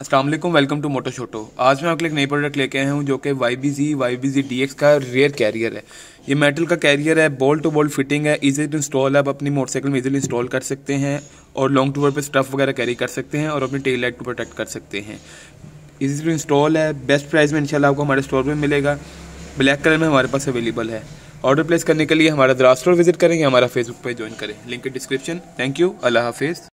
Aslam welcome to मोटो छोटो आज मैं आपके लिए एक नई प्रोडक्ट लेके आया हूँ जो कि Y B G Y B G D X का रेयर कैरियर है ये मेटल का कैरियर है बोल्ट टू बोल्ट फिटिंग है ईजी टू इंस्टॉल है आप अपनी मोटरसाइकिल में ईजिली इंस्टॉल कर सकते हैं और लॉन्ग टूर पर स्टफ़ वगैरह कैरी कर सकते हैं और अपनी टेल लाइट को प्रोटेक्ट कर सकते हैं ईजी टू इंस्टॉल है बेस्ट प्राइस में इनशाला आपको हमारे स्टोर में मिलेगा ब्लैक कलर में हमारे पास अवेलेबल है ऑर्डर प्लेस करने के लिए हमारा द्रास स्टोर विजिट करें या हमारा फेसबुक पर ज्वाइन करें लिंक डिस्क्रिप्शन थैंक यू अल्लाह हाफिज़